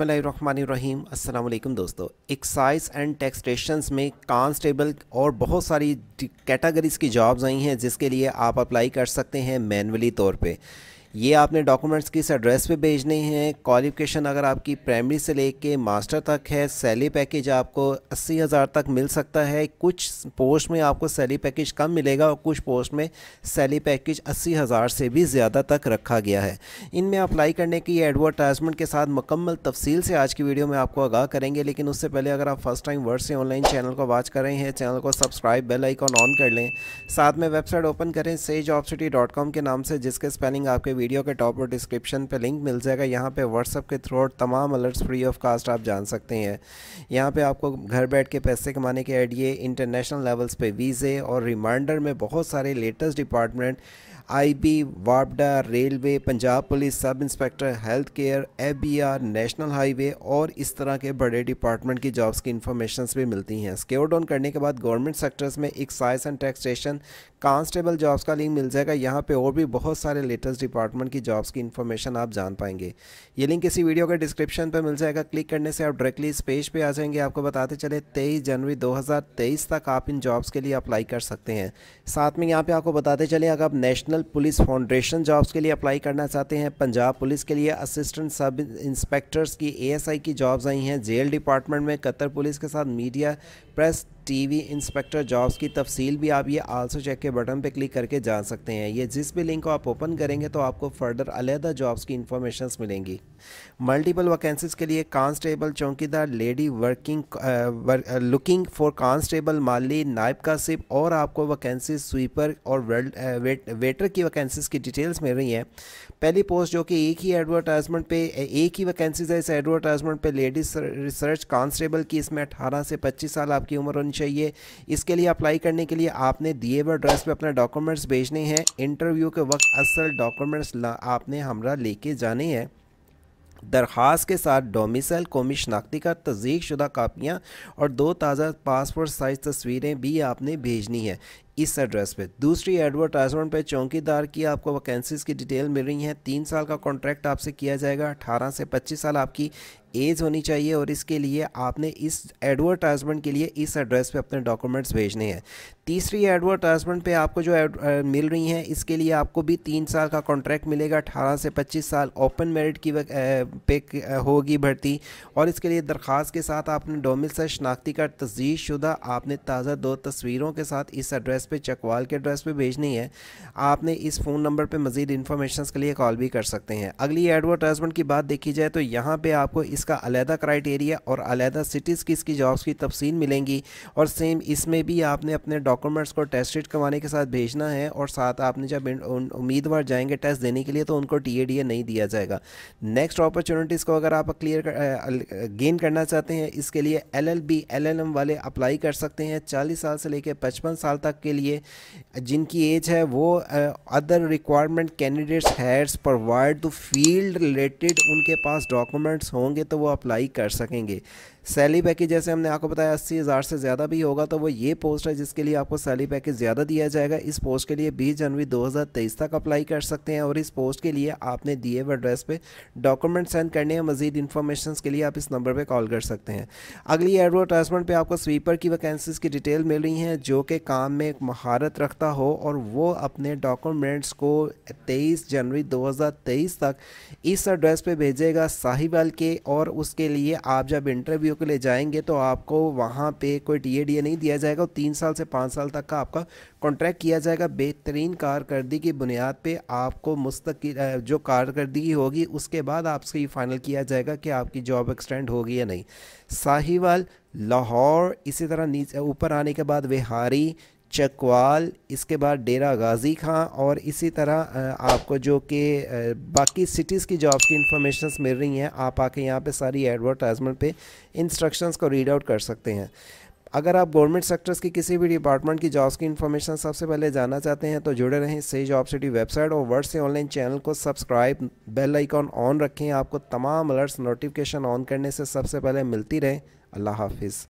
रहीम अस्सलाम वालेकुम दोस्तों एक्साइज एंड टेक्सटेशन में कांस्टेबल और बहुत सारी कैटागरीज की जॉब्स आई हैं जिसके लिए आप अप्लाई कर सकते हैं मैनुअली तौर पे ये आपने डॉक्यूमेंट्स किस एड्रेस पे भेजने हैं क्वालिफिकेशन अगर आपकी प्राइमरी से लेके मास्टर तक है सैली पैकेज आपको अस्सी हज़ार तक मिल सकता है कुछ पोस्ट में आपको सैली पैकेज कम मिलेगा और कुछ पोस्ट में सैली पैकेज अस्सी हज़ार से भी ज़्यादा तक रखा गया है इनमें अप्लाई करने की एडवर्टाइजमेंट के साथ मुकम्मल तफसील से आज की वीडियो में आपको आगाह करेंगे लेकिन उससे पहले अगर आप फर्स्ट टाइम वर्ड से ऑनलाइन चैनल को वॉच कर रहे हैं चैनल को सब्सक्राइब बेल आइकॉन ऑन कर लें साथ में वेबसाइट ओपन करें सेज के नाम से जिसके स्पेलिंग आपके वीडियो के टॉप और डिस्क्रिप्शन पे लिंक मिल जाएगा यहाँ पे व्हाट्सअप के थ्रू और तमाम अलर्ट्स फ्री ऑफ कास्ट आप जान सकते हैं यहाँ पे आपको घर बैठ के पैसे कमाने के आइडिए इंटरनेशनल लेवल्स पे वीज़े और रिमाइंडर में बहुत सारे लेटेस्ट डिपार्टमेंट आईबी, वापडा railway Punjab police sub inspector health care ABR national highway और इस तरह के बड़े डिपार्टमेंट की जॉब्स की इन्फॉर्मेशन भी मिलती हैं स्क्योर डाउन करने के बाद गवर्नमेंट सेक्टर्स में excise and taxation constable jobs का लिंक मिल जाएगा यहाँ पे और भी बहुत सारे लेटेस्ट डिपार्टमेंट डिपार्टमेंट की जॉब्स की इन्फॉर्मेशन आप जान पाएंगे ये लिंक इसी वीडियो के डिस्क्रिप्शन पर मिल जाएगा क्लिक करने से आप डायरेक्टली इस पेज पर आ जाएंगे आपको बताते चले तेईस जनवरी दो तक आप इन जॉब्स के लिए अप्लाई कर सकते हैं साथ में यहाँ पे आपको बताते चले अगर आप नेशनल पुलिस फाउंडेशन जॉब्स के लिए अप्लाई करना चाहते हैं पंजाब पुलिस के लिए असिस्टेंट सब इंस्पेक्टर्स की एएसआई की जॉब्स आई हैं जेल डिपार्टमेंट में कतर पुलिस के साथ media press TV inspector jobs की तफसील भी आप ये आलसो चेक के बटन पे क्लिक करके जान सकते हैं ये जिस भी लिंक को आप ओपन करेंगे तो आपको फर्दर अलहदा जॉब्स की इंफॉर्मेशन मिलेंगी मल्टीपल वैकेंसीज के लिए constable chowkidar lady working looking for constable माली नायब का सिप और आपको वैकेंसी स्वीपर और वेल्ड वेट, वेटर की वैकेंसीज की डिटेल्स मिल रही हैं पहली पोस्ट जो कि एक ही एडवर्टाइजमेंट पे एक ही वैकेंसीज है इस एडवर्टाइजमेंट पे लेडीज रिसर्च कांस्टेबल की इसमें अठारह से पच्चीस साल आपकी उम्र चाहिए इसके लिए अप्लाई करने के लिए आपने दिए हुए एड्रेस पे अपने डॉक्यूमेंट्स भेजने हैं इंटरव्यू के वक्त असल डॉक्यूमेंट्स आपने हमारा लेके जाने हैं दरख्वास के साथ डोमिसल कौमी शनाख्ती का तस्दीक शुदा कापियाँ और दो ताज़ा पासपोर्ट साइज तस्वीरें भी आपने भेजनी है इस एड्रेस पे दूसरी एडवर्टाइजमेंट पे चौकीदार की आपको वैकेंसीज़ की डिटेल मिल रही हैं तीन साल का कॉन्ट्रैक्ट आपसे किया जाएगा अठारह से पच्चीस साल आपकी एज होनी चाहिए और इसके लिए आपने इस एडवर्टाइजमेंट के लिए इस एड्रेस पे अपने डॉक्यूमेंट्स भेजने हैं तीसरी एडवर्टाइजमेंट पे आपको जो एड, मिल रही हैं इसके लिए आपको भी तीन साल का कॉन्ट्रैक्ट मिलेगा अठारह से पच्चीस साल ओपन मेरिट की पे होगी भर्ती और इसके लिए दरख्वास्त के साथ आपने डोमिल से शनाख्ती का तजीशुदा शुदा आपने ताज़ा दो तस्वीरों के साथ इस एड्रेस एड्रेस पे चकवाल के एड्रेस पे भेजनी है आपने इस फ़ोन नंबर पे मज़ीद इन्फॉर्मेशन के लिए कॉल भी कर सकते हैं अगली एडवर्टाइजमेंट की बात देखी जाए तो यहाँ पे आपको इसका अलहदा क्राइटेरिया और अलहदा सिटीज़ की इसकी जॉब्स की तफसील मिलेंगी और सेम इसमें भी आपने अपने डॉक्यूमेंट्स को टेस्टेड करवाने के साथ भेजना है और साथ आपने जब उम्मीदवार जाएंगे टेस्ट देने के लिए तो उनको टी ए नहीं दिया जाएगा नेक्स्ट अपॉर्चुनिटीज़ को अगर आप क्लियर गेन करना चाहते हैं इसके लिए एल एल वाले अप्लाई कर सकते हैं चालीस साल से लेकर पचपन साल तक के के लिए जिनकी एज है वो other requirement candidates heads provide to field related उनके पास डॉक्यूमेंट्स होंगे तो वो अप्लाई कर सकेंगे सैली पैकेज जैसे हमने आपको बताया अस्सी हज़ार से ज़्यादा भी होगा तो वो ये पोस्ट है जिसके लिए आपको सैली पैकेज ज़्यादा दिया जाएगा इस पोस्ट के लिए बीस जनवरी दो हज़ार तेईस तक अप्लाई कर सकते हैं और इस पोस्ट के लिए आपने दिए हुए एड्रेस पे डॉक्यूमेंट सेंड करने हैं मजीद इन्फॉर्मेशन के लिए आप इस नंबर पर कॉल कर सकते हैं अगली एडवर्टाइजमेंट पर आपको स्वीपर की वैकेंसीज की डिटेल मिल रही हैं जो कि काम में एक महारत रखता हो और वो अपने डॉक्यूमेंट्स को तेईस जनवरी दो हज़ार तेईस तक इस एड्रेस पर भेजेगा साहिबल के और उसके लिए आप जब इंटरव्यू इंटरव्यू के लिए जाएंगे तो आपको वहाँ पे कोई ए डी नहीं दिया जाएगा तीन साल से पाँच साल तक का आपका कॉन्ट्रैक्ट किया जाएगा बेहतरीन कारकर्दगी की बुनियाद पे आपको मुस्तक जो कारकर्दगी होगी उसके बाद आपसे ये फ़ाइनल किया जाएगा कि आपकी जॉब एक्सटेंड होगी या नहीं साहिवाल लाहौर इसी तरह नीचे ऊपर आने के बाद विहारी चकवाल इसके बाद डेरा गाजी खां और इसी तरह आपको जो कि बाकी सिटीज़ की जॉब की इंफॉर्मेशन मिल रही हैं आप आके यहाँ पे सारी एडवर्टाइजमेंट पे इंस्ट्रक्शंस को रीड आउट कर सकते हैं अगर आप गवर्नमेंट सेक्टर्स की किसी भी डिपार्टमेंट की जॉब्स की इन्फॉर्मेशन सबसे पहले जानना चाहते हैं तो जुड़े रहें से जॉब सिटी वेबसाइट और वर्ड से ऑनलाइन चैनल को सब्सक्राइब बेल आइकॉन ऑन रखें आपको तमाम अलर्ट्स नोटिफिकेशन ऑन करने से सबसे पहले मिलती रहे अल्लाह हाफिज़